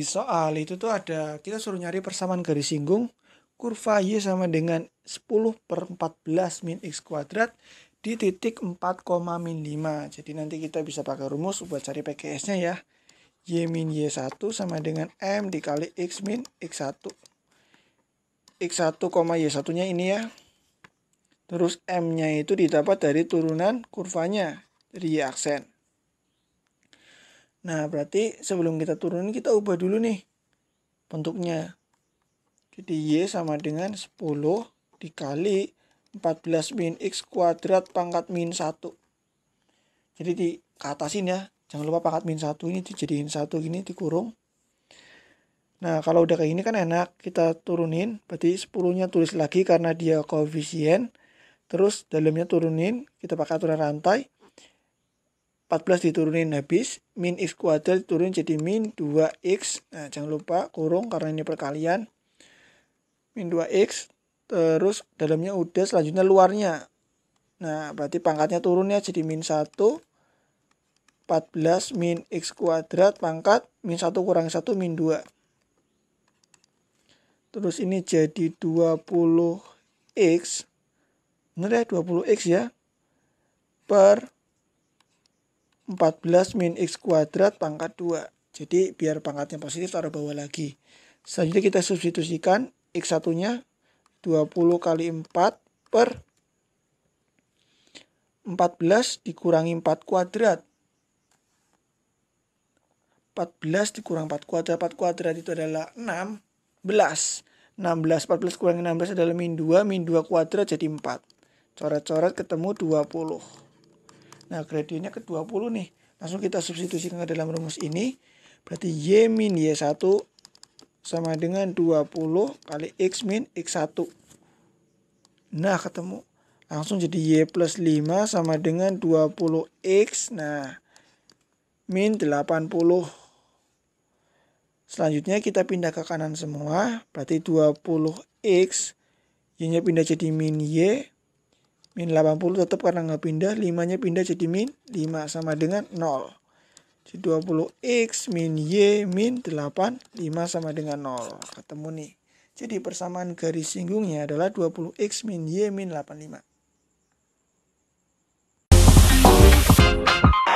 di soal itu tuh ada kita suruh nyari persamaan garis singgung kurva Y sama dengan 10 per 14 min X kuadrat di titik 4, min 5. Jadi nanti kita bisa pakai rumus buat cari PKS-nya ya. Y min Y1 sama dengan M dikali X min X1. X1, Y1-nya ini ya. Terus M-nya itu didapat dari turunan kurvanya dari Y aksen. Nah, berarti sebelum kita turunin kita ubah dulu nih bentuknya. Jadi Y sama dengan 10 dikali 14 min X kuadrat pangkat min 1. Jadi di dikatasin ya. Jangan lupa pangkat min 1 ini dijadiin 1 gini dikurung. Nah, kalau udah kayak ini kan enak. Kita turunin, berarti 10-nya tulis lagi karena dia koefisien. Terus dalamnya turunin, kita pakai aturan rantai. 14 diturunin habis, min x kuadrat turun jadi min 2x. Nah, jangan lupa kurung karena ini perkalian. Min 2x, terus dalamnya udah, selanjutnya luarnya. Nah, berarti pangkatnya turunnya jadi min 1. 14 min x kuadrat pangkat min 1 kurang 1 min 2. Terus ini jadi 20x. Bener ya, 20x ya. Per 14 min X kuadrat pangkat 2. Jadi biar pangkatnya positif taruh bawah lagi. Selanjutnya kita substitusikan x satunya 20 kali 4 per 14 dikurangi 4 kuadrat. 14 dikurang 4 kuadrat, 4 kuadrat itu adalah 16. 16, 14 kurang 16 adalah min 2, min 2 kuadrat jadi 4. Coret-coret ketemu 20. Nah, gradiennya ke-20 nih. Langsung kita substitusikan ke dalam rumus ini. Berarti Y min Y1 sama dengan 20 kali X min X1. Nah, ketemu. Langsung jadi Y plus 5 sama dengan 20X. Nah, min 80. Selanjutnya kita pindah ke kanan semua. Berarti 20X. Y-nya pindah jadi min Y Min 80 tetap karena nggak pindah. 5-nya pindah jadi min 5 sama dengan 0. Jadi 20x min y min 8, 5 sama dengan 0. Ketemu nih. Jadi persamaan garis singgungnya adalah 20x min y min 85.